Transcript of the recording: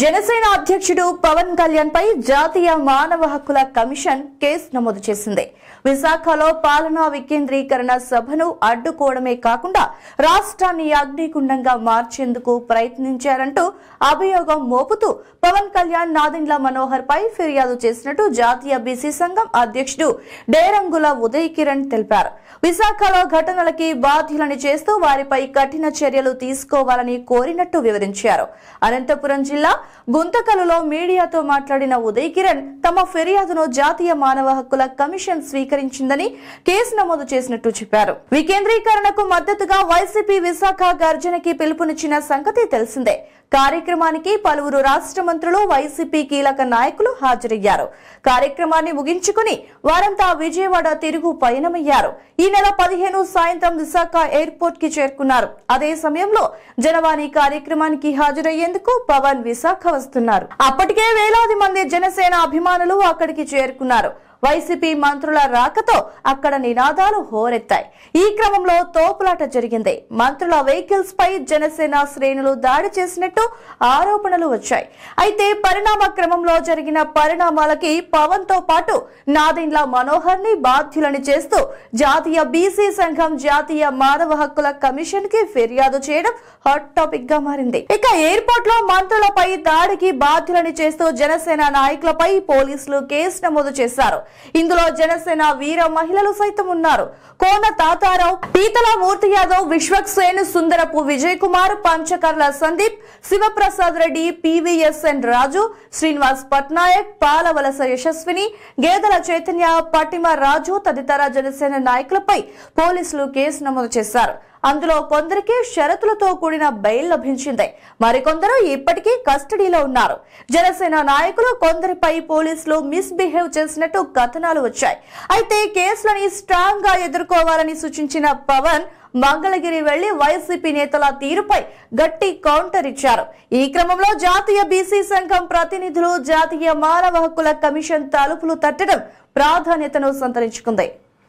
జనసేన అధ్యక్షుడు పవన్ కళ్యాణ్ పై జాతీయ మానవ హక్కుల కమిషన్ కేసు నమోదు చేసింది విశాఖలో పాలనా వికేంద్రీకరణ సభను అడ్డుకోవడమే కాకుండా రాష్ట్రాన్ని అగ్నిగుండంగా మార్చేందుకు ప్రయత్నించారంటూ అభియోగం మోపుతూ పవన్ కళ్యాణ్ నాదిండ్ల మనోహర్ పై ఫిర్యాదు చేసినట్టు జాతీయ బీసీ సంఘం అధ్యక్షుడు డేరంగుల ఉదయ్ కిరణ్ తెలిపారు విశాఖలో ఘటనలకి బాధ్యులని చేస్తూ వారిపై కఠిన చర్యలు తీసుకోవాలని కోరినట్టు వివరించారు అనంతపురం జిల్లా గుంతకలులో మీడియాతో మాట్లాడిన ఉదయ్ కిరణ్ తమ ఫిర్యాదును జాతీయ మానవ హక్కుల కమిషన్ స్వీకరించిందని కేసు నమోదు చేసినట్టు చెప్పారు వికేంద్రీకరణకు మద్దతుగా వైసీపీ విశాఖ గర్జనకి పిలుపునిచ్చిన సంగతి తెలిసిందే కార్యక్రమానికి పలువురు రాష్ట్ర మంత్రులు వైసీపీ కీలక నాయకులు హాజరయ్యారు కార్యక్రమాన్ని ముగించుకుని వారంతా విజయవాడ తిరుగు పయనమయ్యారు ఈ నెల పదిహేను సాయంత్రం విశాఖ ఎయిర్పోర్ట్ కి చేరుకున్నారు అదే సమయంలో జనవాణి కార్యక్రమానికి హాజరయ్యేందుకు పవన్ విశాఖ వస్తున్నారు అప్పటికే వేలాది మంది జనసేన అభిమానులు అక్కడికి చేరుకున్నారు వైసీపీ మంత్రుల రాకతో అక్కడ నినాదాలు హోరెత్తాయి ఈ క్రమంలో తోపులాట జరిగింది మంత్రుల వెహికల్స్ పై జనసేన శ్రేణులు దాడి చేసినట్టు ఆరోపణలు వచ్చాయి అయితే పరిణామ క్రమంలో జరిగిన పరిణామాలకి పవన్ తో పాటు నాదిండ్ల మనోహర్ ని బాధ్యులని చేస్తూ జాతీయ బీసీ సంఘం జాతీయ మానవ హక్కుల కమిషన్ కి ఫిర్యాదు చేయడం హాట్ టాపిక్ గా మారింది ఇక ఎయిర్పోర్ట్ లో మంత్రులపై దాడికి బాధ్యులని చేస్తూ జనసేన నాయకులపై పోలీసులు కేసు నమోదు చేశారు ఇందులో జనసేన వీర మహిళలు సైతం ఉన్నారు కోన తాతారావు పీతల మూర్తి యాదవ్ విశ్వక్ సుందరపు విజయ్ కుమార్ పంచకర్ల సందీప్ శివప్రసాద్ రెడ్డి పివిఎస్ఎన్ రాజు శ్రీనివాస్ పట్నాయక్ పాలవలస యశస్విని గేదెల చైతన్య పటిమ రాజు తదితర జనసేన నాయకులపై పోలీసులు కేసు నమోదు చేశారు అందులో కొందరికి షరతులతో కూడిన బెయిల్ లభించింది మరికొందరు ఇప్పటికీ కస్టడీలో ఉన్నారు జనసేన నాయకులు కొందరిపై పోలీసులు మిస్బిహేవ్ చేసినట్టు కథనాలు వచ్చాయి అయితే కేసులని స్ట్రాంగ్ గా ఎదుర్కోవాలని సూచించిన పవన్ మంగళగిరి వెళ్లి వైసీపీ నేతల తీరుపై గట్టి కౌంటర్ ఇచ్చారు ఈ క్రమంలో జాతీయ బీసీ సంఘం ప్రతినిధులు జాతీయ మానవ హక్కుల కమిషన్ తలుపులు తట్టడం ప్రాధాన్యతను సంతరించుకుంది